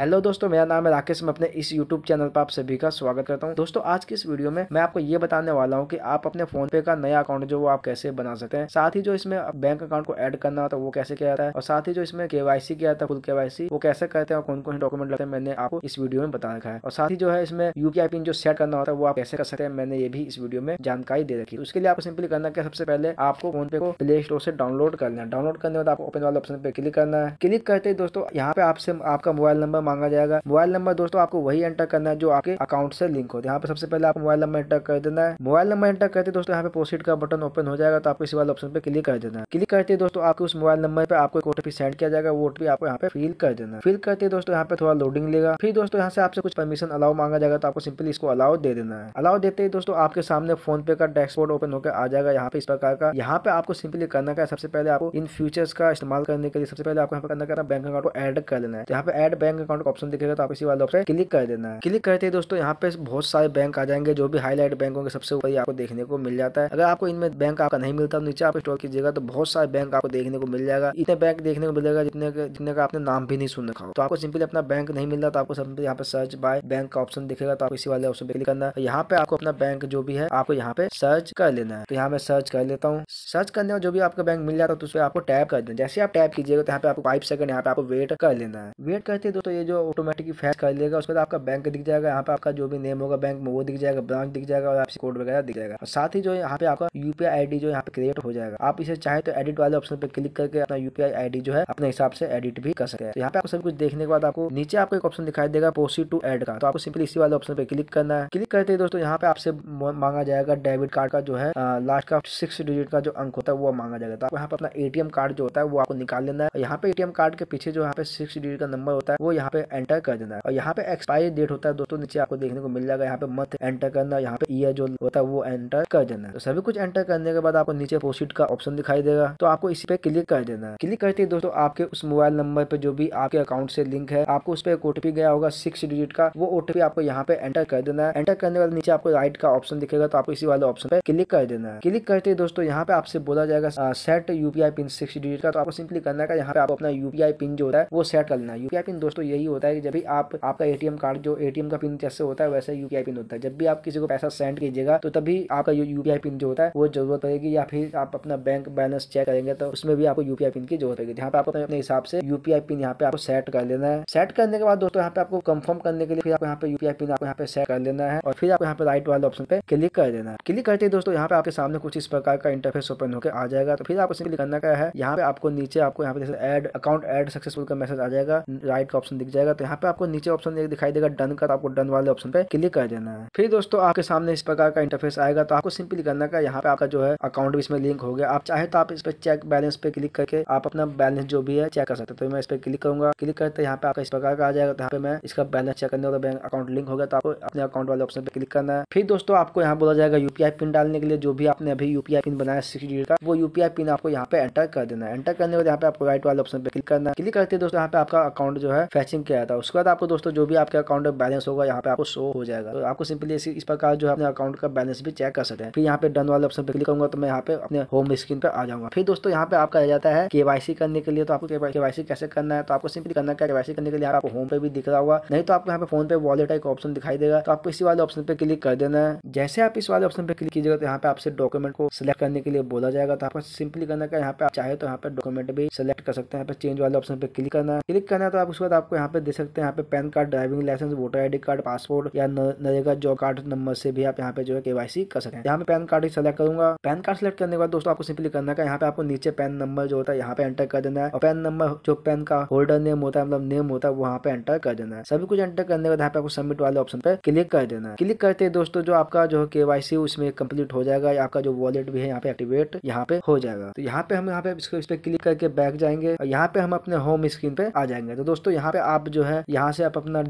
hello दोस्तों मेरा नाम है राकेश मैं अपने इस यूट्यूब चैनल पर आप सभी का स्वागत करता हूं दोस्तों आज की इस वीडियो में मैं आपको ये बताने वाला हूं कि आप अपने फोन पे का नया अकाउंट जो वो आप कैसे बना सकते हैं साथ ही जो इसमें बैंक अकाउंट को ऐड करना था वो कैसे किया जाता है और साथ ही जो इसमें केवाईसी किया था फुल केवाईसी वो कैसे करते हैं और कौन कौन डॉक्यूमेंट लगते हैं मैंने आपको इस वीडियो में बता रखा है और साथ ही जो है इसमें यूपीआई पिन जो सेट करना होता है वो आप कैसे कर सकते हैं मैंने ये भी इस वीडियो में जानकारी दे रखी है उसके लिए आपको सिंपली करना क्या सबसे पहले आपको फोन पे को प्ले स्टोर से डाउनलोड करना है डाउनलोड करने के बाद आपको ओपन वाले ऑप्शन पे क्लिक करना है क्लिक करते दोस्तों यहाँ पे आपसे आपका मोबाइल नंबर मांगा जाएगा मोबाइल नंबर दोस्तों आपको वही एंटर करना है जो आपके अकाउंट से लिंक हो यहाँ पे सबसे पहले आप मोबाइल नंबर एंटर कर देना है मोबाइल नंबर एंटर करते दोस्तों यहाँ पे प्रोसीड का बटन ओपन हो जाएगा तो आपको इस वाले ऑप्शन पे क्लिक कर देना है क्लिक करते दोस्तों आपके उस मोबाइल नंबर पर आपको एक ओटीपी सेंड किया जाएगा वो ओटीपी आपको यहाँ पे फिल कर देना है फिल करते दोस्तों यहाँ पे थोड़ा लोडिंग लेगा फिर दोस्तों यहाँ से आपसे कुछ परमिशन अलाउ मांगा जाएगा तो आपको सिंपली इसको अलाउ दे देना है अलाउ देते ही दोस्तों आपके सामने फोन पे का डैशबोर्ड ओपन होकर आ जाएगा यहाँ पे इस प्रकार का यहाँ पे आपको सिंपली करना का सबसे पहले आपको इन फ्यूचर्स का इस्तेमाल करने के लिए सबसे पहले आपको यहाँ पे करना करना बैंक अकाउंट को एड कर लेना है तो यहाँ पे एड बैंक अकाउंट अकाउंट का ऑप्शन दिखेगा तो आप इसी वाले ऑप्शन क्लिक कर देना है क्लिक करते ही दोस्तों यहाँ पे बहुत सारे बैंक आ जाएंगे जो भी हाईलाइट बैंक होंगे सबसे ऊपर आपको देखने को मिल जाता है अगर आपको इनमें बैंक आपका नहीं मिलता तो नीचे आप स्टॉल कीजिएगा तो बहुत सारे बैंक आपको देखने को मिल जाएगा इतने बैंक देखने को मिलेगा जितने जितने का आपने नाम भी नहीं सुन रखा हो तो आपको सिंपली अपना बैंक नहीं मिल तो आपको सिंपली यहाँ पे सर्च बाय बैंक का ऑप्शन दिखेगा तो आप इसी वाले ऑप्शन पे क्लिक करना है यहाँ पे आपको अपना बैंक जो भी है आपको यहाँ पे सर्च कर लेना है तो यहाँ मैं सर्च कर लेता हूँ सर्च करने में जो भी आपका बैंक मिल जाता है तो उसमें आपको टैप कर देना जैसे आप टैप कीजिएगा तो यहाँ पे आपको फाइव सेकंड यहाँ पे आपको वेट कर लेना है वेट करते दोस्तों ये जो ऑटोमेटिक फैस कर लेगा उसके बाद आपका बैंक दिख जाएगा यहाँ पे आपका जो भी नेम होगा बैंक में वो दिख जाएगा ब्रांच दिख जाएगा और आपसे कोड वगैरह दिख जाएगा और साथ ही जो यहाँ पे आपका यूपीआई आईडी जो यहाँ पे क्रिएट हो जाएगा आप इसे चाहे तो एडिट वाले ऑप्शन पे क्लिक करके अपना यूपीआई आईडी जो है अपने हिसाब से एडिट भी कर सकते हैं तो यहाँ पे आपको सब कुछ देखने के बाद आपको नीचे आपको एक ऑप्शन दिखाई देगा पोसी टू एड का तो आपको सिंपली इसी वाले ऑप्शन पे क्लिक करना है क्लिक करते ही दोस्तों यहाँ पे आपसे मांगा जाएगा डेबिट कार्ड का जो है लास्ट का सिक्स डिजिट का जो अंक होता है वो मांगा जाएगा तो यहाँ पे अपना एटीएम कार्ड जो होता है वो आपको निकाल लेना है यहाँ पे एटीएम कार्ड के पीछे जो यहाँ पे सिक्स डिजिट का नंबर होता है वो यहाँ यहाँ पे एंटर कर देना है और यहाँ पे एक्सपायरी डेट होता है दोस्तों नीचे आपको देखने को मिल जाएगा यहाँ पे मंथ एंटर करना यहाँ पे ईयर जो होता है वो एंटर कर देना है तो सभी कुछ एंटर करने के बाद आपको नीचे प्रोसीड का ऑप्शन दिखाई देगा तो आपको इस पे क्लिक कर देना है क्लिक करते ही दोस्तों आपके उस मोबाइल नंबर पे जो भी आपके अकाउंट से लिंक है आपको उस पर एक ओटीपी गया होगा सिक्स डिजिट का वो ओटीपी आपको यहाँ पे एंटर कर देना है एंटर करने के बाद नीचे आपको राइट का ऑप्शन दिखेगा तो आपको इसी वाले ऑप्शन पे क्लिक कर देना है क्लिक करते ही दोस्तों यहाँ पे आपसे बोला जाएगा set UPI PIN six digit का तो आपको सिंपली करना है यहाँ पे आपको अपना यूपीआई पिन जो होता है वो सेट करना है यूपीआई पिन दोस्तों यही यही होता है कि जब भी आप आपका एटीएम कार्ड जो एटीएम का पिन जैसे होता है वैसे यूपीआई पिन होता है जब भी आप किसी को पैसा सेंड कीजिएगा तो तभी आपका यूपीआई पिन जो होता है वो जरूरत पड़ेगी या फिर आप अपना बैंक बैलेंस चेक करेंगे तो उसमें भी आपको यूपीआई पिन की जरूरत पड़ेगी जहाँ पे आपको अपने हिसाब से यूपीआई पिन यहाँ पे आपको सेट कर लेना है सेट करने के बाद दोस्तों यहाँ पे आपको कंफर्म करने के लिए फिर आपको यहाँ पे यूपीआई पिन आपको यहाँ पे सेट कर लेना है और फिर आपको यहाँ पे राइट वाले ऑप्शन पे क्लिक कर देना है क्लिक करते ही दोस्तों यहाँ पे आपके सामने कुछ इस प्रकार का इंटरफेस ओपन होकर आ जाएगा तो फिर आपको सिंपली करना क्या है यहाँ पे आपको नीचे आपको यहाँ पे जैसे एड अकाउंट एड सक्सेसफुल का मैसेज आ जाएगा राइट का ऑप्शन दिख दिख जाएगा तो यहाँ पे आपको नीचे ऑप्शन एक दिखाई देगा डन का तो आपको डन वाले ऑप्शन पे क्लिक कर देना है फिर दोस्तों आपके सामने इस प्रकार का इंटरफेस आएगा तो आपको सिंपली करना का यहाँ पे आपका जो है अकाउंट भी इसमें लिंक हो गया आप चाहे तो आप इस पर चेक बैलेंस पे क्लिक करके आप अपना बैलेंस जो भी है चेक कर सकते तो मैं इस पर क्लिक करूंगा क्लिक करते यहाँ पे आपका इस प्रकार का आ जाएगा तो यहाँ पे मैं इसका बैलेंस चेक करने वाला बैंक अकाउंट लिंक हो गया तो आपको अपने अकाउंट वाले ऑप्शन पे क्लिक करना है फिर दोस्तों आपको यहाँ बोला जाएगा यूपीआई पिन डालने के लिए जो भी आपने अभी यूपीआई पिन बनाया सिक्स डिजिट का वो यूपीआई पिन आपको यहाँ पे एंटर कर देना है एंटर करने के बाद यहाँ पे आपको राइट वाले ऑप्शन पे क्लिक करना क्लिक करते दोस्तों यहाँ पे आपका अकाउंट जो है फैचिंग सेम किया था उसके बाद आपको दोस्तों जो भी आपके अकाउंट में बैलेंस होगा यहाँ पे आपको शो हो जाएगा तो आपको सिंपली इस, इस प्रकार जो है अपने अकाउंट का बैलेंस भी चेक कर सकते हैं फिर यहाँ पे डन वाले ऑप्शन पे क्लिक करूंगा तो मैं यहाँ पे अपने होम स्क्रीन पर आ जाऊंगा फिर दोस्तों यहाँ पे आपका आ जाता है केवाईसी करने के लिए तो आपको केवाईसी कैसे करना है तो आपको सिंपली करना क्या केवाईसी करने के लिए आपको होम पे भी दिख रहा होगा नहीं तो आपको यहाँ पे फोन पे वॉलेट का ऑप्शन दिखाई देगा तो आपको इसी वाले ऑप्शन पे क्लिक कर देना है जैसे आप इस वाले ऑप्शन पे क्लिक कीजिएगा तो यहाँ पे आपसे डॉक्यूमेंट को सिलेक्ट करने के लिए बोला जाएगा तो आपको सिंपली करना क्या यहाँ पे आप चाहे तो यहाँ पे डॉक्यूमेंट भी सिलेक्ट कर सकते हैं यहाँ पे चेंज वाले ऑप्शन पे क्लिक करना है क्लिक करना है तो आप उसके बाद आपको यहाँ पे देख सकते हैं यहाँ पे PAN card driving licence voter ID card passport या नरेगा जॉब कार्ड नंबर से भी आप यहाँ पे जो है केवाईसी कर सकते हैं यहाँ पे पैन कार्ड ही सेलेक्ट करूंगा पैन कार्ड सेलेक्ट करने के बाद दोस्तों आपको सिंपली करना है यहाँ पे आपको नीचे पैन नंबर जो होता है यहाँ पे एंटर कर देना है और पैन नंबर जो पैन का होल्डर नेम होता है मतलब नेम होता है वहाँ पे एंटर कर देना है सभी कुछ एंटर करने के बाद यहाँ पे आपको सबमिट वाले ऑप्शन पे क्लिक कर देना है क्लिक करते हैं दोस्तों जो आपका जो केवाईसी उसमें कंप्लीट हो जाएगा आपका जो वॉलेट भी है यहाँ पे एक्टिवेट यहाँ पे हो जाएगा तो यहाँ पे हम यहाँ पे इस पे क्लिक करके बैक जाएंगे और यहाँ पे हम अपने होम स्क्रीन पे आ जाएंगे तो दोस्तों यहाँ पे आप आप जो है यहाँ से आप अपना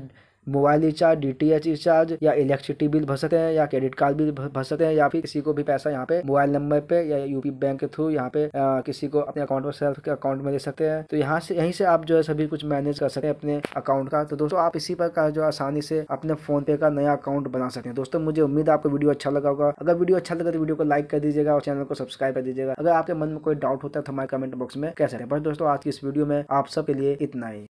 mobile recharge D T H recharge या इलेक्ट्रिसिटी बिल भर सकते हैं या क्रेडिट कार्ड बिल भर सकते हैं या फिर किसी को भी पैसा यहाँ पे मोबाइल नंबर पे या यूपी बैंक के थ्रू यहाँ पे आ, किसी को अपने अकाउंट में सेल्फ के अकाउंट में दे सकते हैं तो यहाँ से यहीं से आप जो है सभी कुछ मैनेज कर सकते हैं अपने अकाउंट का तो दोस्तों आप इसी प्रकार जो आसानी से अपने फोन पे का नया अकाउंट बना सकते हैं दोस्तों मुझे उम्मीद आपको वीडियो अच्छा लगा होगा अगर वीडियो अच्छा लगा तो वीडियो को लाइक कर दीजिएगा और चैनल को सब्सक्राइब कर दीजिएगा अगर आपके मन में कोई डाउट होता है तो हमारे कमेंट बॉक्स में कह सकते हैं बस दोस्तों आज की इस वीडियो में आप सबके लिए इतना ही